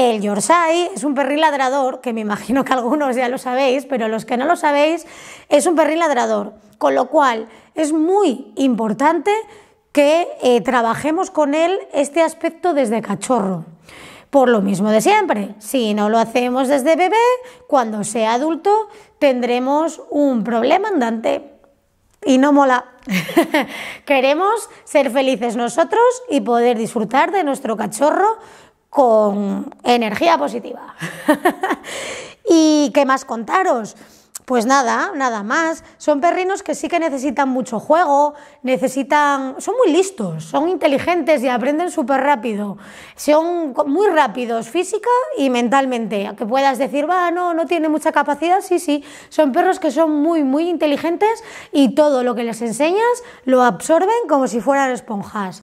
El Yorkshire es un perrín ladrador, que me imagino que algunos ya lo sabéis, pero los que no lo sabéis, es un perrín ladrador, con lo cual es muy importante que eh, trabajemos con él este aspecto desde cachorro. Por lo mismo de siempre, si no lo hacemos desde bebé, cuando sea adulto tendremos un problema andante y no mola. Queremos ser felices nosotros y poder disfrutar de nuestro cachorro con energía positiva. ¿Y qué más contaros? Pues nada, nada más. Son perrinos que sí que necesitan mucho juego, necesitan. son muy listos, son inteligentes y aprenden súper rápido. Son muy rápidos física y mentalmente. que puedas decir, va, no, no tiene mucha capacidad, sí, sí. Son perros que son muy, muy inteligentes y todo lo que les enseñas lo absorben como si fueran esponjas.